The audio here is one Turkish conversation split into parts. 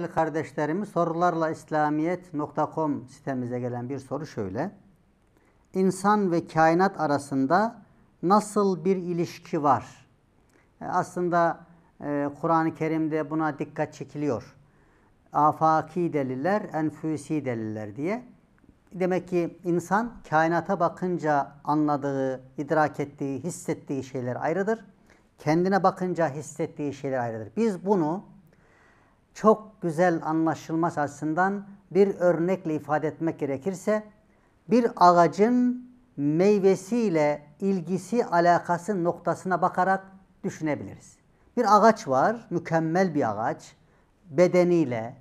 Değerli kardeşlerimiz sorularla İslamiyet.com sitemize gelen bir soru şöyle. İnsan ve kainat arasında nasıl bir ilişki var? E, aslında e, Kur'an-ı Kerim'de buna dikkat çekiliyor. Afaki deliller, enfüsi deliller diye. Demek ki insan kainata bakınca anladığı, idrak ettiği, hissettiği şeyler ayrıdır. Kendine bakınca hissettiği şeyler ayrıdır. Biz bunu çok güzel anlaşılması açısından bir örnekle ifade etmek gerekirse bir ağacın meyvesiyle ilgisi alakası noktasına bakarak düşünebiliriz. Bir ağaç var, mükemmel bir ağaç. Bedeniyle,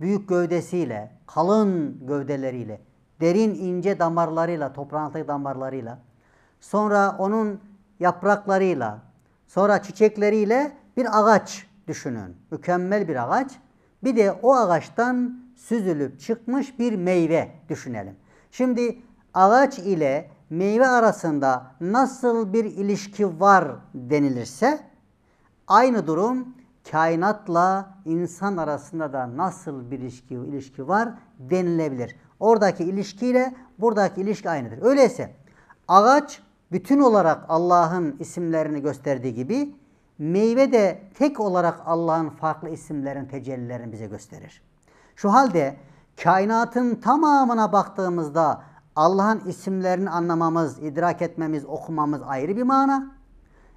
büyük gövdesiyle, kalın gövdeleriyle, derin ince damarlarıyla, toprağındaki damarlarıyla, sonra onun yapraklarıyla, sonra çiçekleriyle bir ağaç düşünün. Mükemmel bir ağaç. Bir de o ağaçtan süzülüp çıkmış bir meyve düşünelim. Şimdi ağaç ile meyve arasında nasıl bir ilişki var denilirse aynı durum kainatla insan arasında da nasıl bir ilişki, ilişki var denilebilir. Oradaki ilişkiyle buradaki ilişki aynıdır. Öyleyse ağaç bütün olarak Allah'ın isimlerini gösterdiği gibi meyve de tek olarak Allah'ın farklı isimlerin tecellilerini bize gösterir. Şu halde kainatın tamamına baktığımızda Allah'ın isimlerini anlamamız, idrak etmemiz, okumamız ayrı bir mana.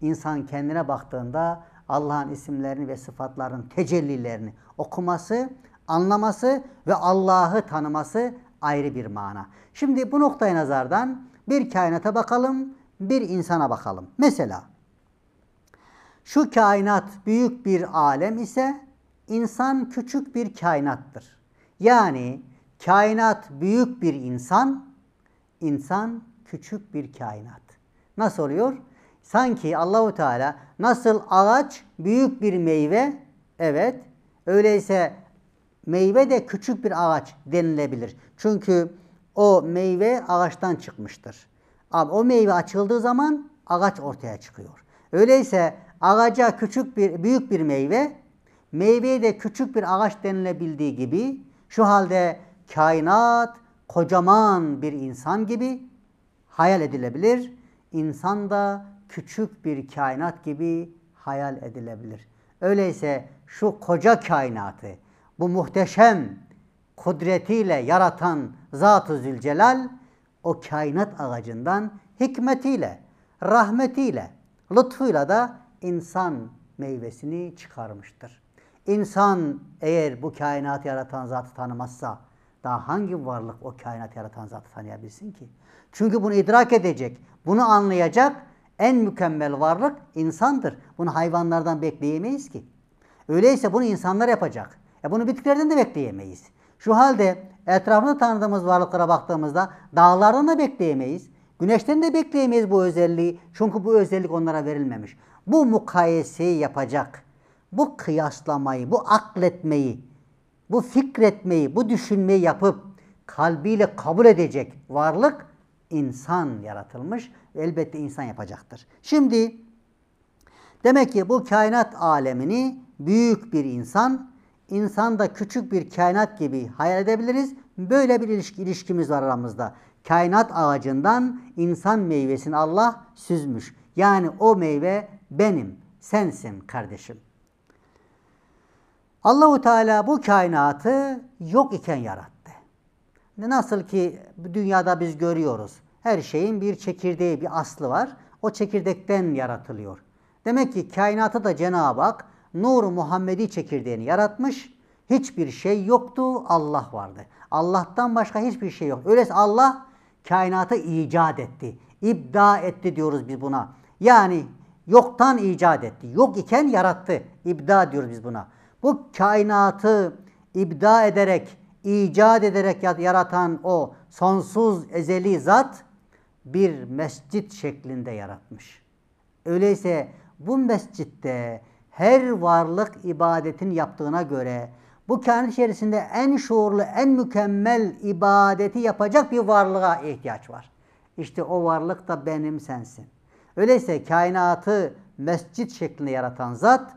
İnsan kendine baktığında Allah'ın isimlerini ve sıfatlarının tecellilerini okuması, anlaması ve Allah'ı tanıması ayrı bir mana. Şimdi bu noktaya nazardan bir kainata bakalım, bir insana bakalım. Mesela şu kainat büyük bir alem ise insan küçük bir kainattır. Yani kainat büyük bir insan, insan küçük bir kainat. Nasıl oluyor? Sanki Allahu Teala nasıl ağaç büyük bir meyve, evet. Öyleyse meyve de küçük bir ağaç denilebilir. Çünkü o meyve ağaçtan çıkmıştır. Ama o meyve açıldığı zaman ağaç ortaya çıkıyor. Öyleyse ağaca küçük bir büyük bir meyve, meyveye de küçük bir ağaç denilebildiği gibi şu halde kainat kocaman bir insan gibi hayal edilebilir. İnsan da küçük bir kainat gibi hayal edilebilir. Öyleyse şu koca kainatı bu muhteşem kudretiyle yaratan Zat-ı Zülcelal o kainat ağacından hikmetiyle, rahmetiyle, lütfuyla da insan meyvesini çıkarmıştır. İnsan eğer bu kainatı yaratan zatı tanımazsa daha hangi varlık o kainatı yaratan zatı tanıyabilsin ki? Çünkü bunu idrak edecek, bunu anlayacak en mükemmel varlık insandır. Bunu hayvanlardan bekleyemeyiz ki. Öyleyse bunu insanlar yapacak. E bunu bitkilerden de bekleyemeyiz. Şu halde etrafında tanıdığımız varlıklara baktığımızda dağlardan da bekleyemeyiz. Güneşten de bekleyemeyiz bu özelliği. Çünkü bu özellik onlara verilmemiş bu mukayeseyi yapacak, bu kıyaslamayı, bu akletmeyi, bu fikretmeyi, bu düşünmeyi yapıp kalbiyle kabul edecek varlık insan yaratılmış elbette insan yapacaktır. Şimdi demek ki bu kainat alemini büyük bir insan, insanda küçük bir kainat gibi hayal edebiliriz. Böyle bir ilişki, ilişkimiz var aramızda. Kainat ağacından insan meyvesini Allah süzmüş. Yani o meyve benim, sensin kardeşim. Allahu Teala bu kainatı yok iken yarattı. Nasıl ki dünyada biz görüyoruz. Her şeyin bir çekirdeği, bir aslı var. O çekirdekten yaratılıyor. Demek ki kainatı da Cenab-ı Hak Nur Muhammedi çekirdeğini yaratmış. Hiçbir şey yoktu, Allah vardı. Allah'tan başka hiçbir şey yok. Öyleyse Allah kainatı icat etti. İbda etti diyoruz biz buna. Yani Yoktan icat etti. Yok iken yarattı. İbda diyoruz biz buna. Bu kainatı ibda ederek, icat ederek yaratan o sonsuz ezeli zat bir mescit şeklinde yaratmış. Öyleyse bu mescitte her varlık ibadetin yaptığına göre bu kainat içerisinde en şuurlu, en mükemmel ibadeti yapacak bir varlığa ihtiyaç var. İşte o varlık da benim sensin. Öyleyse kainatı mescit şeklinde yaratan zat,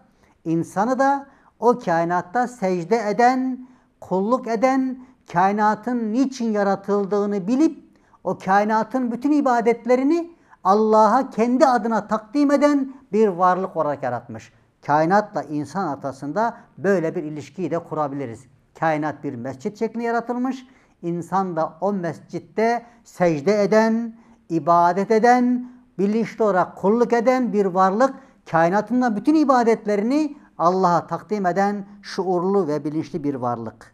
insanı da o kainatta secde eden, kulluk eden, kainatın niçin yaratıldığını bilip, o kainatın bütün ibadetlerini Allah'a kendi adına takdim eden bir varlık olarak yaratmış. Kainatla insan arasında böyle bir ilişkiyi de kurabiliriz. Kainat bir mescit şeklinde yaratılmış. İnsan da o mescitte secde eden, ibadet eden, bilinçli olarak kulluk eden bir varlık kainatında bütün ibadetlerini Allah'a takdim eden şuurlu ve bilinçli bir varlık.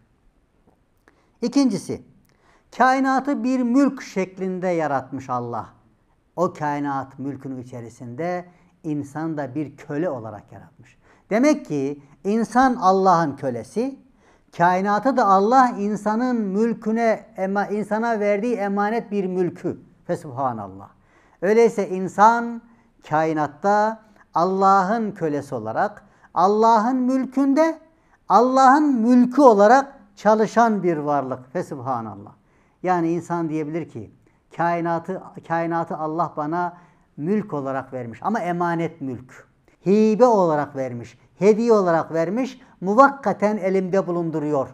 İkincisi, kainatı bir mülk şeklinde yaratmış Allah. O kainat mülkünün içerisinde insan da bir köle olarak yaratmış. Demek ki insan Allah'ın kölesi, kainatı da Allah insanın mülküne, insana verdiği emanet bir mülkü. Fesubhanallah. Öyleyse insan kainatta Allah'ın kölesi olarak, Allah'ın mülkünde, Allah'ın mülkü olarak çalışan bir varlık. Fesubhanallah. Yani insan diyebilir ki kainatı kainatı Allah bana mülk olarak vermiş ama emanet mülk. Hibe olarak vermiş, hediye olarak vermiş, muvakkaten elimde bulunduruyor.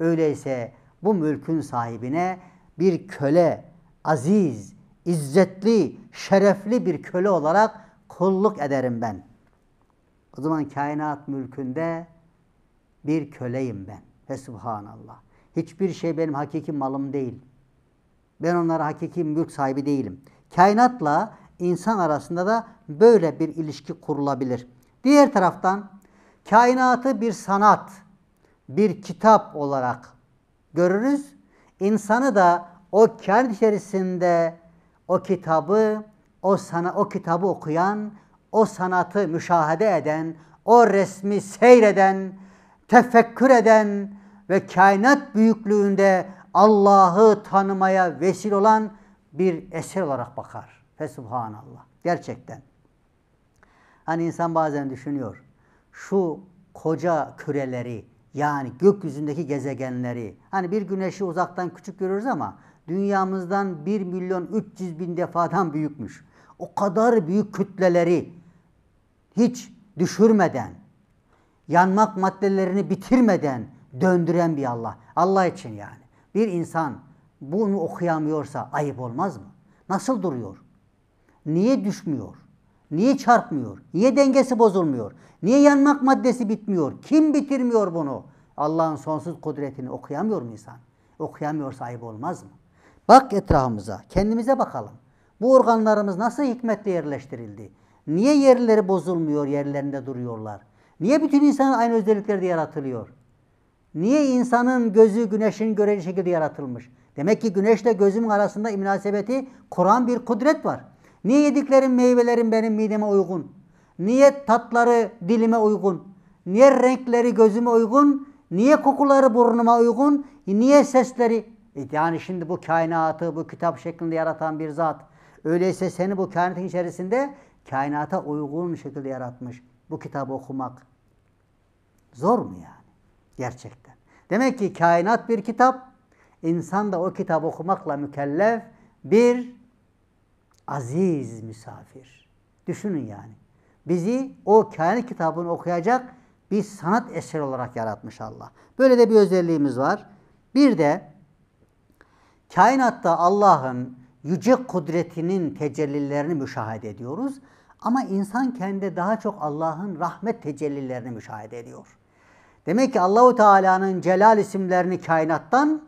Öyleyse bu mülkün sahibine bir köle, aziz, izzetli, şerefli bir köle olarak kulluk ederim ben. O zaman kainat mülkünde bir köleyim ben. Ve subhanallah. Hiçbir şey benim hakiki malım değil. Ben onlara hakiki mülk sahibi değilim. Kainatla insan arasında da böyle bir ilişki kurulabilir. Diğer taraftan kainatı bir sanat, bir kitap olarak görürüz. İnsanı da o kendi içerisinde o kitabı, o sana o kitabı okuyan, o sanatı müşahede eden, o resmi seyreden, tefekkür eden ve kainat büyüklüğünde Allah'ı tanımaya vesile olan bir eser olarak bakar. Ve subhanallah. Gerçekten. Hani insan bazen düşünüyor. Şu koca küreleri yani gökyüzündeki gezegenleri hani bir güneşi uzaktan küçük görürüz ama dünyamızdan 1 milyon 300 bin defadan büyükmüş. O kadar büyük kütleleri hiç düşürmeden, yanmak maddelerini bitirmeden döndüren bir Allah. Allah için yani. Bir insan bunu okuyamıyorsa ayıp olmaz mı? Nasıl duruyor? Niye düşmüyor? Niye çarpmıyor? Niye dengesi bozulmuyor? Niye yanmak maddesi bitmiyor? Kim bitirmiyor bunu? Allah'ın sonsuz kudretini okuyamıyor mu insan? Okuyamıyorsa ayıp olmaz mı? Bak etrafımıza, kendimize bakalım. Bu organlarımız nasıl hikmetle yerleştirildi? Niye yerleri bozulmuyor, yerlerinde duruyorlar? Niye bütün insan aynı özelliklerde yaratılıyor? Niye insanın gözü güneşin göreli şekilde yaratılmış? Demek ki güneşle gözümün arasında münasebeti Kur'an bir kudret var. Niye yediklerim meyvelerim benim mideme uygun? Niye tatları dilime uygun? Niye renkleri gözüme uygun? Niye kokuları burnuma uygun? Niye sesleri e, yani şimdi bu kainatı bu kitap şeklinde yaratan bir zat. Öyleyse seni bu kainatın içerisinde kainata uygun şekilde yaratmış. Bu kitabı okumak zor mu yani? Gerçekten. Demek ki kainat bir kitap. İnsan da o kitabı okumakla mükellef bir aziz misafir. Düşünün yani. Bizi o kainat kitabını okuyacak bir sanat eseri olarak yaratmış Allah. Böyle de bir özelliğimiz var. Bir de Kainatta Allah'ın yüce kudretinin tecellilerini müşahede ediyoruz. Ama insan kendi daha çok Allah'ın rahmet tecellilerini müşahede ediyor. Demek ki Allahu Teala'nın celal isimlerini kainattan,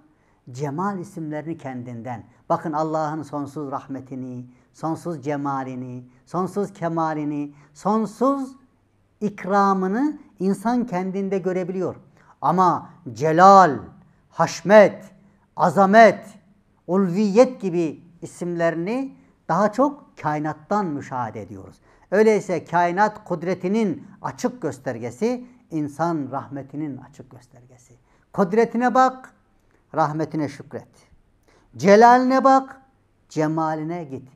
cemal isimlerini kendinden. Bakın Allah'ın sonsuz rahmetini, sonsuz cemalini, sonsuz kemalini, sonsuz ikramını insan kendinde görebiliyor. Ama celal, haşmet, azamet, ulviyet gibi isimlerini daha çok kainattan müşahede ediyoruz. Öyleyse kainat kudretinin açık göstergesi, insan rahmetinin açık göstergesi. Kudretine bak, rahmetine şükret. Celaline bak, cemaline git.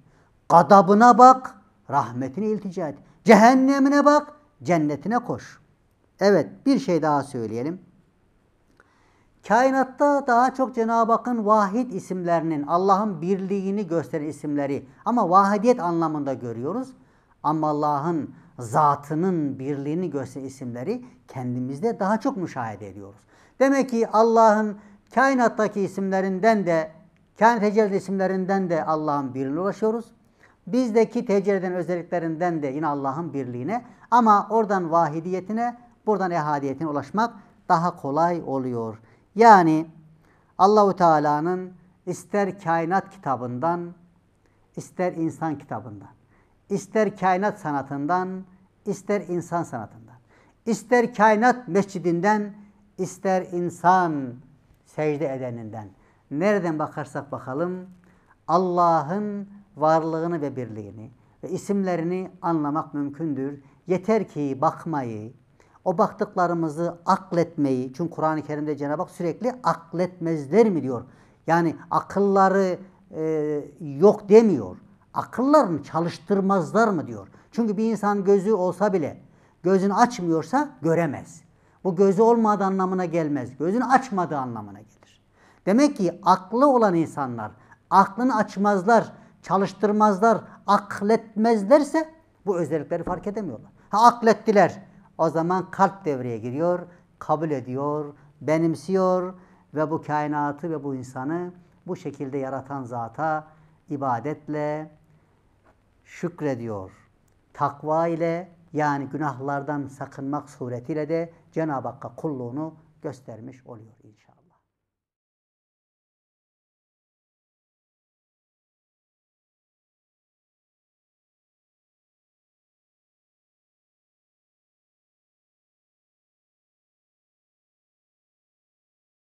Gadabına bak, rahmetine iltica et. Cehennemine bak, cennetine koş. Evet bir şey daha söyleyelim. Kainatta daha çok Cenab-ı Hakk'ın vahid isimlerinin Allah'ın birliğini gösteren isimleri ama vahidiyet anlamında görüyoruz. Ama Allah'ın zatının birliğini gösteren isimleri kendimizde daha çok müşahede ediyoruz. Demek ki Allah'ın kainattaki isimlerinden de, kainat tecelli isimlerinden de Allah'ın birliğine ulaşıyoruz. Bizdeki tecelli özelliklerinden de yine Allah'ın birliğine ama oradan vahidiyetine, buradan ehadiyetine ulaşmak daha kolay oluyor. Yani Allahu Teala'nın ister kainat kitabından, ister insan kitabından, ister kainat sanatından, ister insan sanatından, ister kainat mescidinden, ister insan secde edeninden. Nereden bakarsak bakalım Allah'ın varlığını ve birliğini ve isimlerini anlamak mümkündür. Yeter ki bakmayı, o baktıklarımızı akletmeyi, çünkü Kur'an-ı Kerim'de Cenab-ı Hak sürekli akletmezler mi diyor. Yani akılları e, yok demiyor. Akıllarını çalıştırmazlar mı diyor. Çünkü bir insan gözü olsa bile gözünü açmıyorsa göremez. Bu gözü olmadığı anlamına gelmez. Gözünü açmadığı anlamına gelir. Demek ki aklı olan insanlar aklını açmazlar, çalıştırmazlar, akletmezlerse bu özellikleri fark edemiyorlar. Ha aklettiler, o zaman kalp devreye giriyor, kabul ediyor, benimsiyor ve bu kainatı ve bu insanı bu şekilde yaratan zata ibadetle şükrediyor. Takva ile yani günahlardan sakınmak suretiyle de Cenab-ı Hakk'a kulluğunu göstermiş oluyor inşallah.